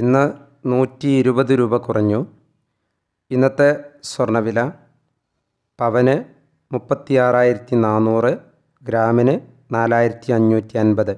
ഇന്ന് നൂറ്റി ഇരുപത് രൂപ കുറഞ്ഞു ഇന്നത്തെ സ്വർണ്ണവില പവന് മുപ്പത്തി ആറായിരത്തി നാന്നൂറ് ഗ്രാമിന് നാലായിരത്തി അഞ്ഞൂറ്റി അൻപത്